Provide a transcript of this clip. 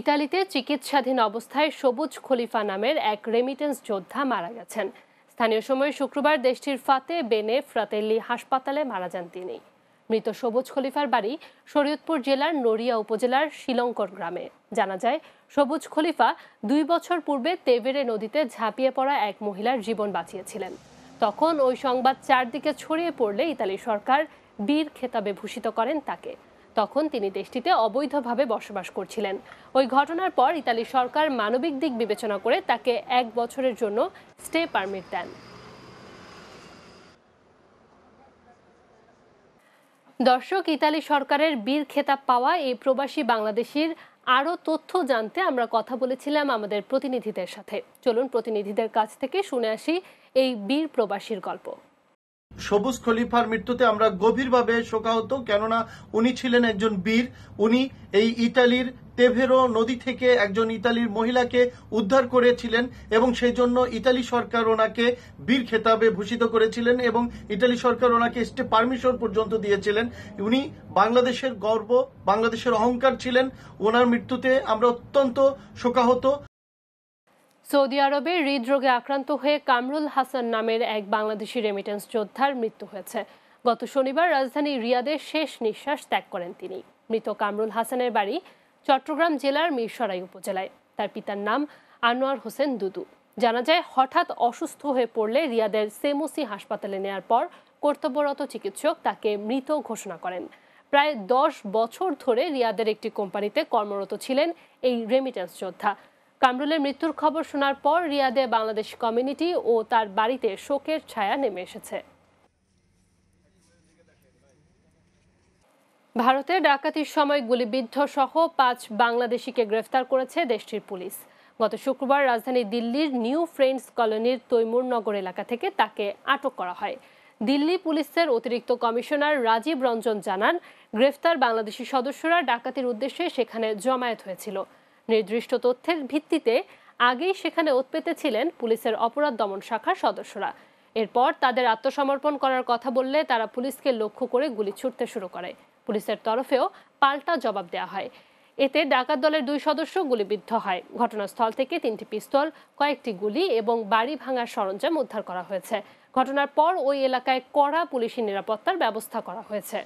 ইতালিতে চিকিৎসাধীন অবস্থায় সবুজ খলিফা নামের এক রেমিটেন্স যোদ্ধা মারা গেছেন স্থানীয় সময় শুক্রবার দেশটির ফাতে বেনে ফ্রাতেল্লি হাসপাতালে মারা যান তিনি মৃত সবুজ খলিফার বাড়ি শরীয়তপুর জেলার নড়িয়া উপজেলার শিলঙ্কর গ্রামে জানা যায় সবুজ খলিফা দুই বছর পূর্বে তেবেরে নদীতে ঝাঁপিয়ে পড়া এক মহিলার জীবন বাঁচিয়েছিলেন তখন ওই সংবাদ চারদিকে ছড়িয়ে পড়লে ইতালি সরকার বীর খেতাবে ভূষিত করেন তাকে তখন তিনি দেশটিতে অবৈধভাবে বসবাস করছিলেন ওই ঘটনার পর ইতালি সরকার মানবিক দিক বিবেচনা করে তাকে এক বছরের জন্য স্টে পারমিট দেন দর্শক ইতালি সরকারের বীর খেতাব পাওয়া এই প্রবাসী বাংলাদেশির আরও তথ্য জানতে আমরা কথা বলেছিলাম আমাদের প্রতিনিধিদের সাথে চলুন প্রতিনিধিদের কাছ থেকে শুনে আসি এই বীর প্রবাসীর গল্প সবুজ খলিফার মৃত্যুতে আমরা গভীরভাবে শোকাহত কেননা উনি ছিলেন একজন বীর উনি এই ইটালির তেভেরো নদী থেকে একজন ইতালির মহিলাকে উদ্ধার করেছিলেন এবং সেই জন্য ইতালি সরকার ওনাকে বীর খেতাবে ভূষিত করেছিলেন এবং ইতালি সরকার ওনাকে স্টে পারমিশন পর্যন্ত দিয়েছিলেন উনি বাংলাদেশের গর্ব বাংলাদেশের অহংকার ছিলেন ওনার মৃত্যুতে আমরা অত্যন্ত শোকাহত সৌদি আরবে হৃদরোগে আক্রান্ত হয়ে কামরুল হাসান নামের এক বাংলাদেশি রেমিটেন্স যোদ্ধার মৃত্যু হয়েছে গত শনিবার রাজধানী রিয়াদে শেষ নিঃশ্বাস ত্যাগ করেন তিনি মৃত কামরুল হাসানের বাড়ি চট্টগ্রাম জেলার মিরসরাই উপজেলায় তার পিতার নাম আনোয়ার হোসেন দুদু জানা যায় হঠাৎ অসুস্থ হয়ে পড়লে রিয়াদের সেমোসি হাসপাতালে নেয়ার পর কর্তব্যরত চিকিৎসক তাকে মৃত ঘোষণা করেন প্রায় দশ বছর ধরে রিয়াদের একটি কোম্পানিতে কর্মরত ছিলেন এই রেমিটেন্স যোদ্ধা কামরুলের মৃত্যুর খবর শোনার পর রিয়াদে বাংলাদেশ কমিউনিটি ও তার বাড়িতে শোকের ছায়া নেমে এসেছে ভারতে ডাকাতির সময় গুলিবিদ্ধ সহ পাঁচ বাংলাদেশিকে গ্রেফতার করেছে দেশটির পুলিশ গত শুক্রবার রাজধানী দিল্লির নিউ ফ্রেন্ডস কলোনির তৈমুরনগর এলাকা থেকে তাকে আটক করা হয় দিল্লি পুলিশের অতিরিক্ত কমিশনার রাজীব রঞ্জন জানান গ্রেফতার বাংলাদেশি সদস্যরা ডাকাতির উদ্দেশ্যে সেখানে জমায়েত হয়েছিল নির্দিষ্ট তথ্যের ভিত্তিতে আগেই সেখানে ওত ছিলেন পুলিশের অপরাধ দমন শাখার সদস্যরা এরপর তাদের আত্মসমর্পণ করার কথা বললে তারা পুলিশকে লক্ষ্য করে গুলি ছুটতে শুরু করে পুলিশের তরফেও পাল্টা জবাব দেওয়া হয় এতে ডাকাত দলের দুই সদস্য গুলিবিদ্ধ হয় ঘটনাস্থল থেকে তিনটি পিস্তল কয়েকটি গুলি এবং বাড়ি ভাঙার সরঞ্জাম উদ্ধার করা হয়েছে ঘটনার পর ওই এলাকায় কড়া পুলিশি নিরাপত্তার ব্যবস্থা করা হয়েছে